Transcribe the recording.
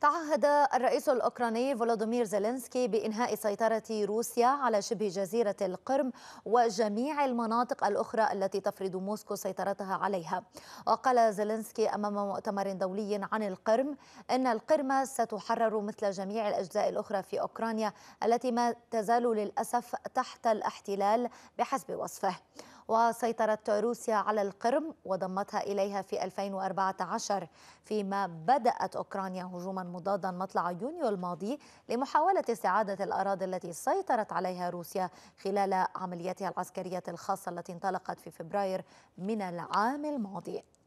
تعهد الرئيس الأوكراني فولودومير زيلينسكي بإنهاء سيطرة روسيا على شبه جزيرة القرم وجميع المناطق الأخرى التي تفرض موسكو سيطرتها عليها وقال زيلينسكي أمام مؤتمر دولي عن القرم أن القرم ستحرر مثل جميع الأجزاء الأخرى في أوكرانيا التي ما تزال للأسف تحت الاحتلال بحسب وصفه وسيطرت روسيا على القرم وضمتها إليها في 2014 فيما بدأت أوكرانيا هجوما مضادا مطلع يونيو الماضي لمحاولة استعادة الأراضي التي سيطرت عليها روسيا خلال عملياتها العسكرية الخاصة التي انطلقت في فبراير من العام الماضي